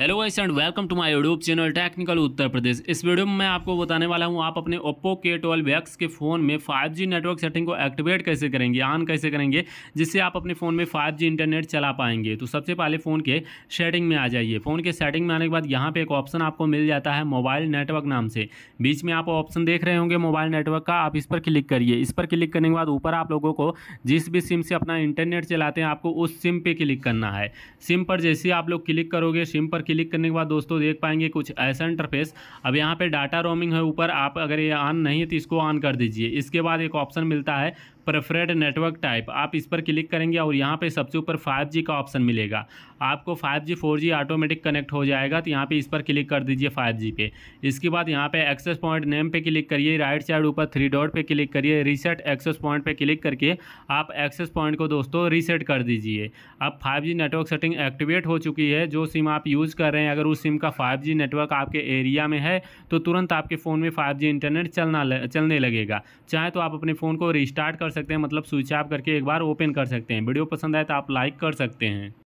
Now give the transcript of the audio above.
hello guys and welcome to my YouTube channel technical Uttar Pradesh इस video में मैं आपको बताने वाला हूं आप अपने ओप्पो के ट्वेल्व एक्स के फ़ोन में 5G नेटवर्क सेटिंग को एक्टिवेट कैसे करेंगे ऑन कैसे करेंगे जिससे आप अपने फ़ोन में 5G इंटरनेट चला पाएंगे तो सबसे पहले फ़ोन के सेटिंग में आ जाइए फ़ोन के सेटिंग में आने के बाद यहाँ पर एक ऑप्शन आपको मिल जाता है मोबाइल नेटवर्क नाम से बीच में आप ऑप्शन देख रहे होंगे मोबाइल नेटवर्क का आप इस पर क्लिक करिए इस पर क्लिक करने के बाद ऊपर आप लोगों को जिस भी सिम से अपना इंटरनेट चलाते हैं आपको उस सिम पर क्लिक करना है सिम पर जैसे आप लोग क्लिक करोगे सिम पर क्लिक करने के बाद दोस्तों देख पाएंगे कुछ ऐसा इंटरफेस अब यहाँ पर डाटा रोमिंग है ऊपर आप अगर ये ऑन नहीं है तो इसको ऑन कर दीजिए इसके बाद एक ऑप्शन मिलता है प्रेफरेड नेटवर्क टाइप आप इस पर क्लिक करेंगे और यहाँ पे सबसे ऊपर 5G का ऑप्शन मिलेगा आपको 5G 4G ऑटोमेटिक कनेक्ट हो जाएगा तो यहाँ पे इस पर क्लिक कर दीजिए 5G पे इसके बाद यहाँ पे एक्सेस पॉइंट नेम पे क्लिक करिए राइट साइड ऊपर थ्री डॉट पे क्लिक करिए रीसेट एक्सेस पॉइंट पे क्लिक करके आप एक्सेस पॉइंट को दोस्तों रीसेट कर दीजिए अब फाइव नेटवर्क सेटिंग एक्टिवेट हो चुकी है जो सिम आप यूज़ कर रहे हैं अगर उस सिम का फाइव नेटवर्क आपके एरिया में है तो तुरंत आपके फ़ोन में फाइव इंटरनेट चलना चलने लगेगा चाहे तो आप अपने फ़ोन को रिस्टार्ट कर सकते हैं मतलब स्विच ऑफ करके एक बार ओपन कर सकते हैं वीडियो पसंद आए तो आप लाइक कर सकते हैं